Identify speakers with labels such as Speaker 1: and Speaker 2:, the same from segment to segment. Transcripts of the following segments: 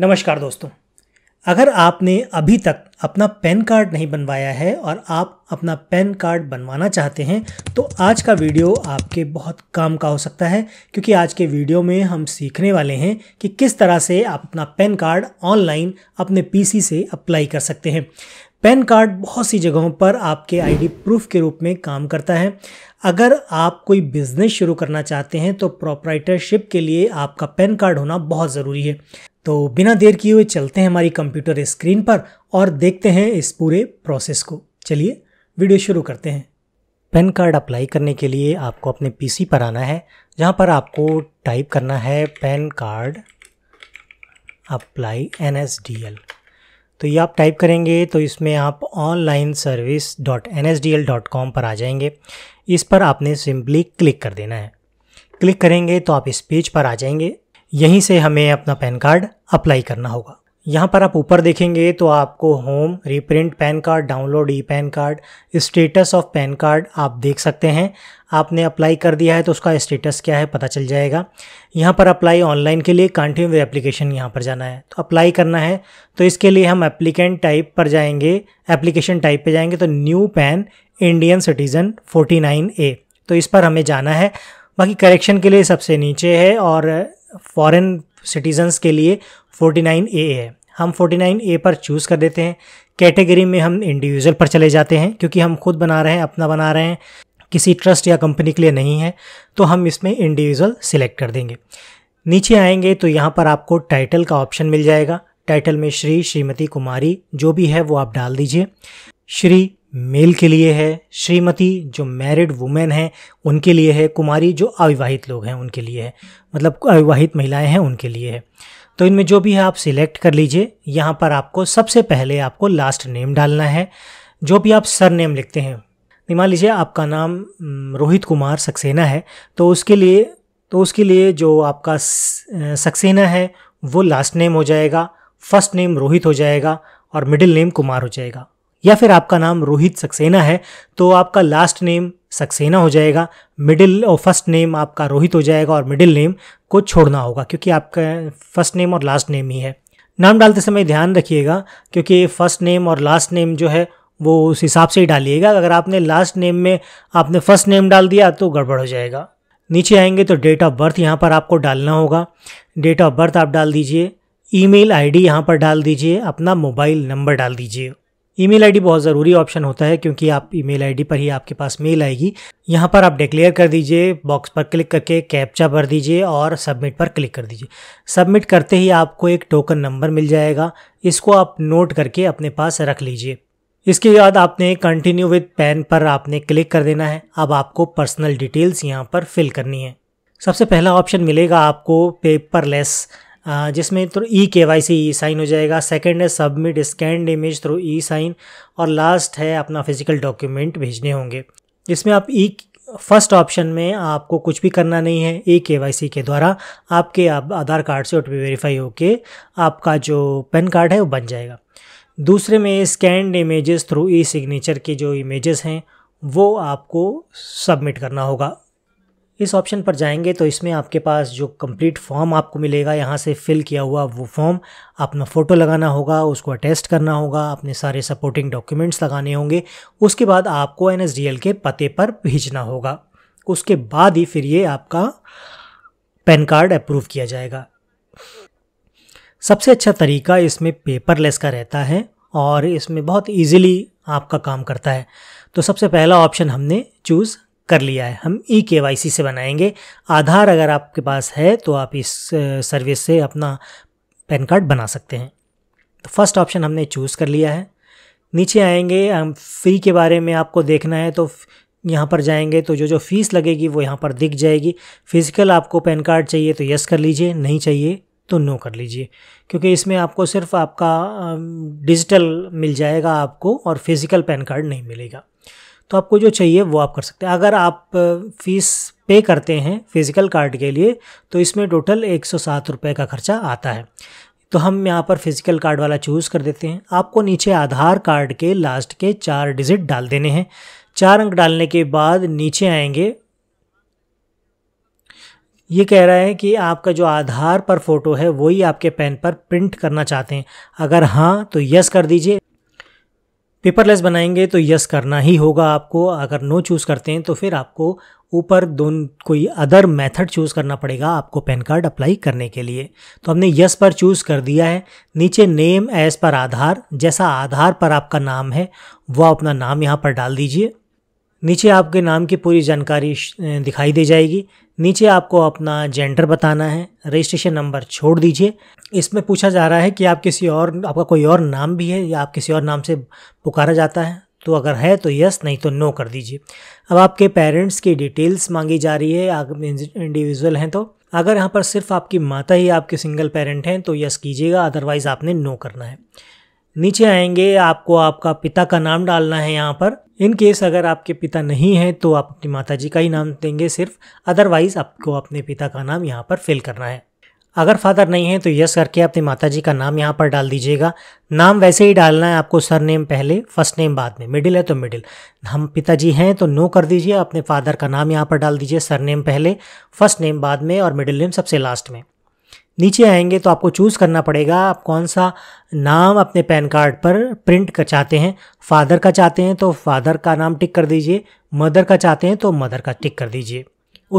Speaker 1: नमस्कार दोस्तों अगर आपने अभी तक अपना पैन कार्ड नहीं बनवाया है और आप अपना पैन कार्ड बनवाना चाहते हैं तो आज का वीडियो आपके बहुत काम का हो सकता है क्योंकि आज के वीडियो में हम सीखने वाले हैं कि किस तरह से आप अपना पैन कार्ड ऑनलाइन अपने पीसी से अप्लाई कर सकते हैं पैन कार्ड बहुत सी जगहों पर आपके आईडी प्रूफ के रूप में काम करता है अगर आप कोई बिजनेस शुरू करना चाहते हैं तो प्रोपराइटरशिप के लिए आपका पैन कार्ड होना बहुत ज़रूरी है तो बिना देर किए हुए चलते हैं हमारी कंप्यूटर स्क्रीन पर और देखते हैं इस पूरे प्रोसेस को चलिए वीडियो शुरू करते हैं पेन कार्ड अप्लाई करने के लिए आपको अपने पीसी पर आना है जहाँ पर आपको टाइप करना है PAN card apply N S D L तो ये आप टाइप करेंगे तो इसमें आप online service dot N S D L dot com पर आ जाएंगे इस पर आपने सिंपली क्लिक कर देना है क्लिक करेंगे तो आप इस पेज पर आ जाएंगे यहीं से हमें अपना पैन कार्ड अप्लाई करना होगा यहाँ पर आप ऊपर देखेंगे तो आपको home reprint PAN card download e PAN card status of PAN card आप देख सकते हैं आपने अप्लाई कर दिया है तो उसका स्टेटस क्या है पता चल जाएगा यहाँ पर अप्लाई ऑनलाइन के लिए कंटिन्यू एप्लीकेशन यहाँ पर जाना है तो अप्लाई करना है तो इसके लिए हम एप्लीकेंट टाइप पर जाएंगे एप्लीकेशन टाइप पर जाएंगे तो new PAN Indian citizen forty A तो इस पर हमें जाना है बाकी करेक्शन के लिए सबसे नीचे है और फॉरेन सिटीजन्स के लिए 49 ए है हम 49 ए पर चूज़ कर देते हैं कैटेगरी में हम इंडिविजुअल पर चले जाते हैं क्योंकि हम खुद बना रहे हैं अपना बना रहे हैं किसी ट्रस्ट या कंपनी के लिए नहीं है तो हम इसमें इंडिविजुअल सिलेक्ट कर देंगे नीचे आएंगे तो यहाँ पर आपको टाइटल का ऑप्शन मिल जाएगा टाइटल में श्री श्रीमती कुमारी जो भी है वो आप डाल दीजिए श्री मेल के लिए है श्रीमती जो मैरिड वुमेन हैं उनके लिए है कुमारी जो अविवाहित लोग हैं उनके लिए है मतलब अविवाहित महिलाएं हैं उनके लिए है तो इनमें जो भी है आप सिलेक्ट कर लीजिए यहाँ पर आपको सबसे पहले आपको लास्ट नेम डालना है जो भी आप सर नेम लिखते हैं मान लीजिए आपका नाम रोहित कुमार सक्सेना है तो उसके लिए तो उसके लिए जो आपका सक्सेना है वो लास्ट नेम हो जाएगा फर्स्ट नेम रोहित हो जाएगा और मिडिल नेम कुमार हो जाएगा या फिर आपका नाम रोहित सक्सेना है तो आपका लास्ट नेम सक्सेना हो जाएगा मिडिल और फर्स्ट नेम आपका रोहित हो जाएगा और मिडिल नेम को छोड़ना होगा क्योंकि आपका फर्स्ट नेम और लास्ट नेम ही है नाम डालते समय ध्यान रखिएगा क्योंकि फर्स्ट नेम और लास्ट नेम जो है वो उस हिसाब से ही डालिएगा अगर आपने लास्ट नेम में आपने फर्स्ट नेम डाल दिया तो गड़बड़ हो जाएगा नीचे आएंगे तो डेट ऑफ बर्थ यहाँ पर आपको डालना होगा डेट ऑफ बर्थ आप डाल दीजिए ईमेल आईडी यहाँ पर डाल दीजिए अपना मोबाइल नंबर डाल दीजिए ईमेल आईडी बहुत ज़रूरी ऑप्शन होता है क्योंकि आप ईमेल आईडी पर ही आपके पास मेल आएगी यहाँ पर आप डिक्लेयर कर दीजिए बॉक्स पर क्लिक करके कैप्चा भर दीजिए और सबमिट पर क्लिक कर दीजिए सबमिट करते ही आपको एक टोकन नंबर मिल जाएगा इसको आप नोट करके अपने पास रख लीजिए इसके बाद आपने कंटिन्यू विद पेन पर आपने क्लिक कर देना है अब आपको पर्सनल डिटेल्स यहाँ पर फिल करनी है सबसे पहला ऑप्शन मिलेगा आपको पेपरलेस जिसमें थ्रू ई के वाई सी ई साइन हो जाएगा सेकेंड है submit scanned image through e sign और लास्ट है अपना फिजिकल डॉक्यूमेंट भेजने होंगे इसमें आप ई फर्स्ट ऑप्शन में आपको कुछ भी करना नहीं है ई के वाई सी के द्वारा आपके आप आधार कार्ड से ओटीपी वेरीफाई होके आपका जो पैन कार्ड है वो बन जाएगा दूसरे में scanned images through e signature के जो इमेजेस हैं वो आपको सबमिट करना होगा इस ऑप्शन पर जाएंगे तो इसमें आपके पास जो कंप्लीट फॉर्म आपको मिलेगा यहाँ से फिल किया हुआ वो फॉर्म अपना फ़ोटो लगाना होगा उसको अटेस्ट करना होगा अपने सारे सपोर्टिंग डॉक्यूमेंट्स लगाने होंगे उसके बाद आपको एन के पते पर भेजना होगा उसके बाद ही फिर ये आपका पैन कार्ड अप्रूव किया जाएगा सबसे अच्छा तरीका इसमें पेपरलेस का रहता है और इसमें बहुत इजीली आपका काम करता है तो सबसे पहला ऑप्शन हमने चूज़ कर लिया है हम ई के से बनाएंगे आधार अगर आपके पास है तो आप इस सर्विस से अपना पैन कार्ड बना सकते हैं तो फर्स्ट ऑप्शन हमने चूज़ कर लिया है नीचे आएंगे हम फ़ी के बारे में आपको देखना है तो यहाँ पर जाएंगे तो जो जो फ़ीस लगेगी वो यहाँ पर दिख जाएगी फ़िज़िकल आपको पैन कार्ड चाहिए तो यस कर लीजिए नहीं चाहिए तो नो कर लीजिए क्योंकि इसमें आपको सिर्फ आपका डिजिटल मिल जाएगा आपको और फिज़िकल पैन कार्ड नहीं मिलेगा तो आपको जो चाहिए वो आप कर सकते हैं अगर आप फीस पे करते हैं फिज़िकल कार्ड के लिए तो इसमें टोटल एक सौ सात रुपये का खर्चा आता है तो हम यहाँ पर फिज़िकल कार्ड वाला चूज़ कर देते हैं आपको नीचे आधार कार्ड के लास्ट के चार डिजिट डाल देने हैं चार अंक डालने के बाद नीचे आएंगे ये कह रहा है कि आपका जो आधार पर फ़ोटो है वही आपके पेन पर प्रिंट करना चाहते हैं अगर हाँ तो यस कर दीजिए पेपरलेस बनाएंगे तो यस करना ही होगा आपको अगर नो चूज़ करते हैं तो फिर आपको ऊपर दोन कोई अदर मेथड चूज़ करना पड़ेगा आपको पैन कार्ड अप्लाई करने के लिए तो हमने यस पर चूज़ कर दिया है नीचे नेम एज पर आधार जैसा आधार पर आपका नाम है वह अपना नाम यहाँ पर डाल दीजिए नीचे आपके नाम की पूरी जानकारी दिखाई दे जाएगी नीचे आपको अपना जेंडर बताना है रजिस्ट्रेशन नंबर छोड़ दीजिए इसमें पूछा जा रहा है कि आप किसी और आपका कोई और नाम भी है या आप किसी और नाम से पुकारा जाता है तो अगर है तो यस नहीं तो नो कर दीजिए अब आपके पेरेंट्स की डिटेल्स मांगी जा रही है आप इंडिविजुअल हैं तो अगर यहाँ पर सिर्फ आपकी माता ही आपके सिंगल पेरेंट हैं तो यस कीजिएगा अदरवाइज़ आपने नो करना है नीचे आएंगे आपको आपका पिता का नाम डालना है यहाँ पर इन केस अगर आपके पिता नहीं हैं तो आप अपनी माता जी का ही नाम देंगे सिर्फ अदरवाइज़ आपको अपने पिता का नाम यहाँ पर फिल करना है अगर फादर नहीं है तो यस करके अपने माता जी का नाम यहाँ पर डाल दीजिएगा नाम वैसे ही डालना है आपको सर नेम पहले फर्स्ट नेम बाद में मिडिल है तो मिडिल हम पिताजी हैं तो नो कर दीजिए अपने फादर का नाम यहाँ पर डाल दीजिए सर नेम पहले फर्स्ट नेम बाद में और मिडिल नेम सबसे लास्ट में नीचे आएंगे तो आपको चूज़ करना पड़ेगा आप कौन सा नाम अपने पैन कार्ड पर प्रिंट कर चाहते हैं फादर का चाहते हैं तो फादर का नाम टिक कर दीजिए मदर का चाहते हैं तो मदर का टिक कर दीजिए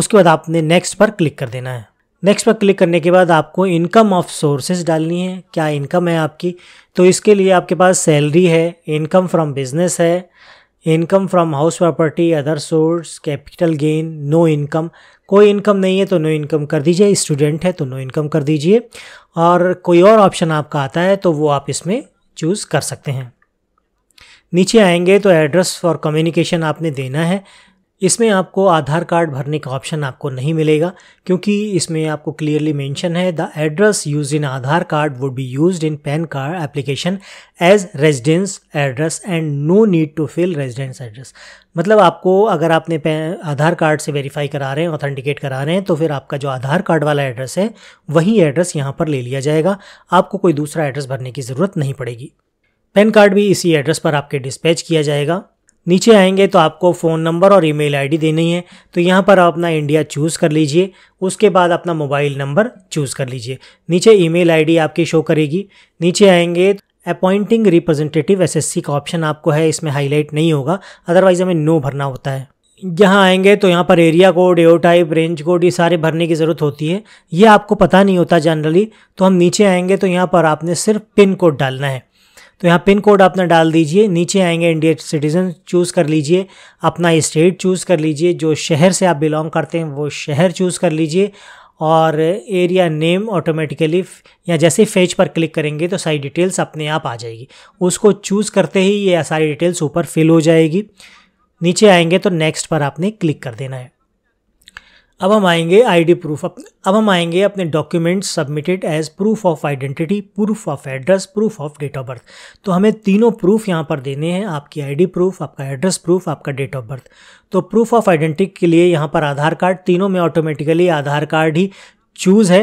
Speaker 1: उसके बाद आपने नेक्स्ट पर क्लिक कर देना है नेक्स्ट पर क्लिक करने के बाद आपको इनकम ऑफ सोर्सेज डालनी है क्या इनकम है आपकी तो इसके लिए आपके पास सैलरी है इनकम फ्रॉम बिजनेस है income from house property other source capital gain no income कोई इनकम नहीं है तो नो इनकम कर दीजिए स्टूडेंट है तो नो इनकम कर दीजिए और कोई और ऑप्शन आपका आता है तो वो आप इसमें चूज़ कर सकते हैं नीचे आएंगे तो एड्रेस फॉर कम्युनिकेशन आपने देना है इसमें आपको आधार कार्ड भरने का ऑप्शन आपको नहीं मिलेगा क्योंकि इसमें आपको क्लियरली मेंशन है the address used in Aadhaar card would be used in PAN card application as residence address and no need to fill residence address मतलब आपको अगर आपने आधार कार्ड से वेरीफाई करा रहे हैं ऑथेंटिकेट करा रहे हैं तो फिर आपका जो आधार कार्ड वाला एड्रेस है वही एड्रेस यहाँ पर ले लिया जाएगा आपको कोई दूसरा एड्रेस भरने की ज़रूरत नहीं पड़ेगी पैन कार्ड भी इसी एड्रेस पर आपके डिस्पैच किया जाएगा नीचे आएंगे तो आपको फ़ोन नंबर और ईमेल आईडी देनी है तो यहाँ पर आप अपना इंडिया चूज़ कर लीजिए उसके बाद अपना मोबाइल नंबर चूज़ कर लीजिए नीचे ईमेल आईडी आपकी शो करेगी नीचे आएंगे तो अपॉइंटिंग रिप्रेजेंटेटिव एसएससी का ऑप्शन आपको है इसमें हाईलाइट नहीं होगा अदरवाइज हमें नो भरना होता है यहाँ आएंगे तो यहाँ पर area code AO type range code ये सारे भरने की ज़रूरत होती है ये आपको पता नहीं होता जनरली तो हम नीचे आएंगे तो यहाँ पर आपने सिर्फ पिन कोड डालना है तो यहाँ पिन कोड अपना डाल दीजिए नीचे आएंगे इंडियन सिटीज़न चूज़ कर लीजिए अपना स्टेट चूज़ कर लीजिए जो शहर से आप बिलोंग करते हैं वो शहर चूज़ कर लीजिए और एरिया नेम ऑटोमेटिकली या जैसे ही फेज पर क्लिक करेंगे तो सारी डिटेल्स अपने आप आ जाएगी उसको चूज़ करते ही ये सारी डिटेल्स ऊपर फिल हो जाएगी नीचे आएंगे तो नेक्स्ट पर आपने क्लिक कर देना है अब हम आएंगे आईडी प्रूफ अब हम आएंगे अपने documents submitted as proof of identity proof of address proof of date of birth तो हमें तीनों प्रूफ यहाँ पर देने हैं आपकी आईडी प्रूफ आपका एड्रेस प्रूफ आपका डेट ऑफ बर्थ तो प्रूफ ऑफ आइडेंटिटी के लिए यहाँ पर आधार कार्ड तीनों में ऑटोमेटिकली आधार कार्ड ही चूज़ है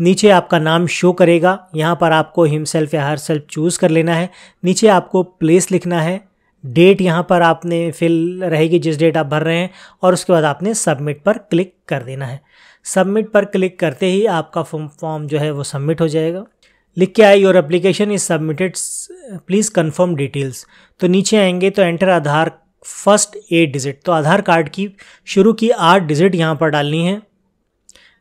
Speaker 1: नीचे आपका नाम शो करेगा यहाँ पर आपको हिमसेल्फ या हर सेल्फ चूज़ कर लेना है नीचे आपको प्लेस लिखना है डेट यहाँ पर आपने फिल रहेगी जिस डेट आप भर रहे हैं और उसके बाद आपने सबमिट पर क्लिक कर देना है सबमिट पर क्लिक करते ही आपका फॉर्म जो है वो सबमिट हो जाएगा लिख के आए your application is submitted please confirm details तो नीचे आएंगे तो enter Aadhaar first eight digit तो आधार कार्ड की शुरू की आठ डिजिट यहाँ पर डालनी है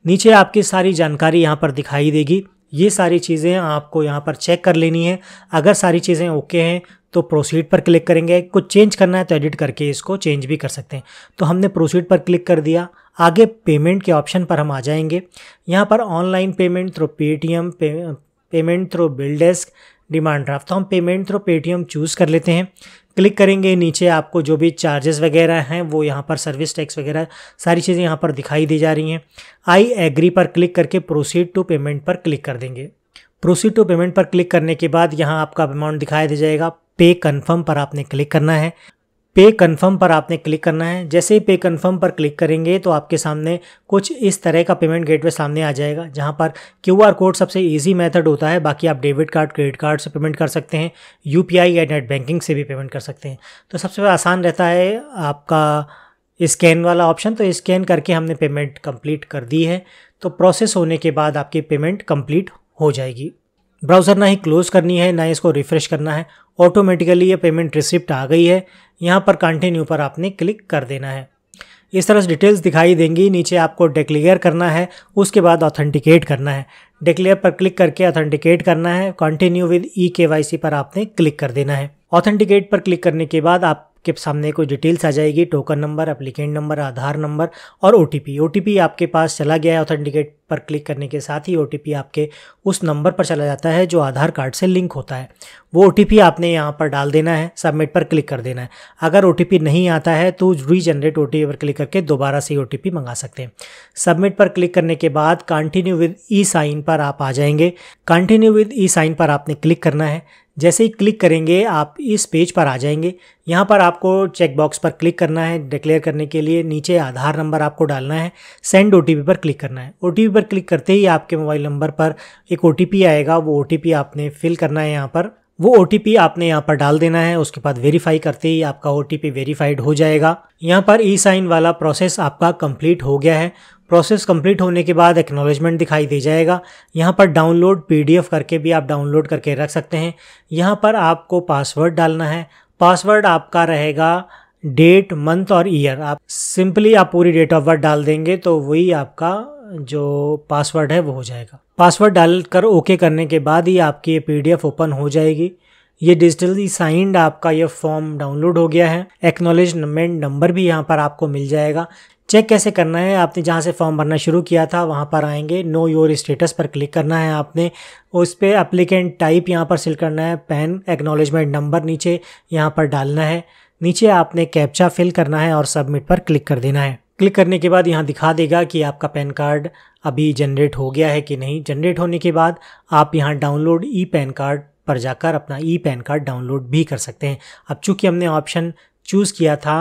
Speaker 1: नीचे आपकी सारी जानकारी यहाँ पर दिखाई देगी ये सारी चीज़ें आपको यहाँ पर चेक कर लेनी है अगर सारी चीज़ें ओके हैं तो प्रोसीड पर क्लिक करेंगे कुछ चेंज करना है तो एडिट करके इसको चेंज भी कर सकते हैं तो हमने प्रोसीड पर क्लिक कर दिया आगे पेमेंट के ऑप्शन पर हम आ जाएंगे यहाँ पर ऑनलाइन पेमेंट थ्रू पेटीएम पे, payment through BillDesk demand draft तो हम पेमेंट थ्रू पेटीएम चूज़ कर लेते हैं क्लिक करेंगे नीचे आपको जो भी चार्जेस वगैरह हैं वो यहाँ पर सर्विस टैक्स वगैरह सारी चीज़ें यहाँ पर दिखाई दी जा रही हैं आई एग्री पर क्लिक करके प्रोसीड टू पेमेंट पर क्लिक कर देंगे प्रोसीड टू पेमेंट पर क्लिक करने के बाद यहाँ आपका अमाउंट दिखाया दिया जाएगा पे कन्फर्म पर आपने क्लिक करना है पे कन्फर्म पर आपने क्लिक करना है जैसे ही पे कन्फर्म पर क्लिक करेंगे तो आपके सामने कुछ इस तरह का पेमेंट गेटवे सामने आ जाएगा जहां पर क्यू आर कोड सबसे इजी मेथड होता है बाकी आप डेबिट कार्ड क्रेडिट कार्ड से पेमेंट कर सकते हैं यू पी आई या नेट बैंकिंग से भी पेमेंट कर सकते हैं तो सबसे आसान रहता है आपका स्कैन वाला ऑप्शन तो स्कैन करके हमने पेमेंट कम्प्लीट कर दी है तो प्रोसेस होने के बाद आपकी पेमेंट कम्प्लीट हो जाएगी ब्राउज़र ना ही क्लोज़ करनी है ना ही इसको रिफ़्रेश करना है ऑटोमेटिकली ये पेमेंट रिसिप्ट आ गई है यहाँ पर कंटिन्यू पर आपने क्लिक कर देना है इस तरह से डिटेल्स दिखाई देंगी नीचे आपको डिक्लेयर करना है उसके बाद ऑथेंटिकेट करना है डिक्लेयर पर क्लिक करके ऑथेंटिकेट करना है कंटिन्यू विद ई के पर आपने क्लिक कर देना है ऑथेंटिकेट पर क्लिक करने के बाद आप आपके सामने कोई डिटेल्स आ जाएगी token number applicant number Aadhaar number और ओ टी आपके पास चला गया है ऑथेंटिकेट पर क्लिक करने के साथ ही ओ आपके उस नंबर पर चला जाता है जो आधार कार्ड से लिंक होता है वो ओ आपने यहाँ पर डाल देना है सबमिट पर क्लिक कर देना है अगर ओ नहीं आता है तो रीजनरेट ओ पर क्लिक करके दोबारा से ओ मंगा सकते हैं सबमिट पर क्लिक करने के बाद कंटिन्यू विद ई साइन पर आप आ जाएंगे कंटिन्यू विद ई साइन पर आपने क्लिक करना है जैसे ही क्लिक करेंगे आप इस पेज पर आ जाएंगे यहाँ पर आपको चेकबॉक्स पर क्लिक करना है डिक्लेयर करने के लिए नीचे आधार नंबर आपको डालना है सेंड ओ पर क्लिक करना है ओ पर क्लिक करते ही आपके मोबाइल नंबर पर एक ओ आएगा वो ओ आपने फिल करना है यहाँ पर वो ओ आपने यहाँ पर डाल देना है उसके बाद वेरीफाई करते ही आपका ओ वेरीफाइड हो जाएगा यहाँ पर ई साइन वाला प्रोसेस आपका कंप्लीट हो गया है प्रोसेस कंप्लीट होने के बाद एक्नोलेजमेंट दिखाई दे जाएगा यहाँ पर डाउनलोड पी करके भी आप डाउनलोड करके रख सकते हैं यहाँ पर आपको पासवर्ड डालना है पासवर्ड आपका रहेगा डेट मंथ और ईयर आप सिंपली आप पूरी डेट ऑफ बर्थ डाल देंगे तो वही आपका जो पासवर्ड है वो हो जाएगा पासवर्ड डालकर ओके करने के बाद ही आपकी ये पीडीएफ ओपन हो जाएगी ये डिजिटली साइंड आपका ये फॉर्म डाउनलोड हो गया है एक्नोलेजमेंट नंबर भी यहाँ पर आपको मिल जाएगा चेक कैसे करना है आपने जहाँ से फॉर्म भरना शुरू किया था वहाँ पर आएंगे नो योर स्टेटस पर क्लिक करना है आपने उस पर अप्लीकेंट टाइप यहाँ पर सिल करना है पेन एक्नोलेजमेंट नंबर नीचे यहाँ पर डालना है नीचे आपने कैप्चा फिल करना है और सबमिट पर क्लिक कर देना है क्लिक करने के बाद यहाँ दिखा देगा कि आपका पैन कार्ड अभी जनरेट हो गया है कि नहीं जनरेट होने के बाद आप यहाँ डाउनलोड ई पैन कार्ड पर जाकर अपना ई पैन कार्ड डाउनलोड भी कर सकते हैं अब चूंकि हमने ऑप्शन चूज़ किया था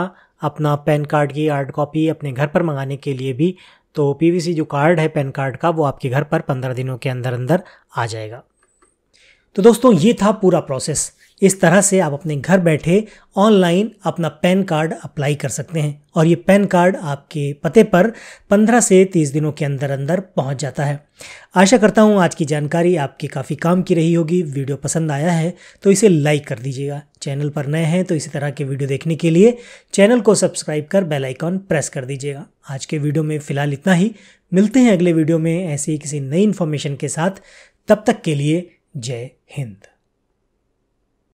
Speaker 1: अपना पैन कार्ड की हार्ड कॉपी अपने घर पर मंगाने के लिए भी तो पीवीसी जो कार्ड है पैन कार्ड का वो आपके घर पर पंद्रह दिनों के अंदर अंदर आ जाएगा तो दोस्तों ये था पूरा प्रोसेस इस तरह से आप अपने घर बैठे ऑनलाइन अपना पैन कार्ड अप्लाई कर सकते हैं और ये पैन कार्ड आपके पते पर 15 से 30 दिनों के अंदर अंदर पहुंच जाता है आशा करता हूँ आज की जानकारी आपके काफ़ी काम की रही होगी वीडियो पसंद आया है तो इसे लाइक कर दीजिएगा चैनल पर नए हैं तो इसी तरह के वीडियो देखने के लिए चैनल को सब्सक्राइब कर बेलाइकॉन प्रेस कर दीजिएगा आज के वीडियो में फ़िलहाल इतना ही मिलते हैं अगले वीडियो में ऐसी किसी नई इन्फॉर्मेशन के साथ तब तक के लिए जय हिंद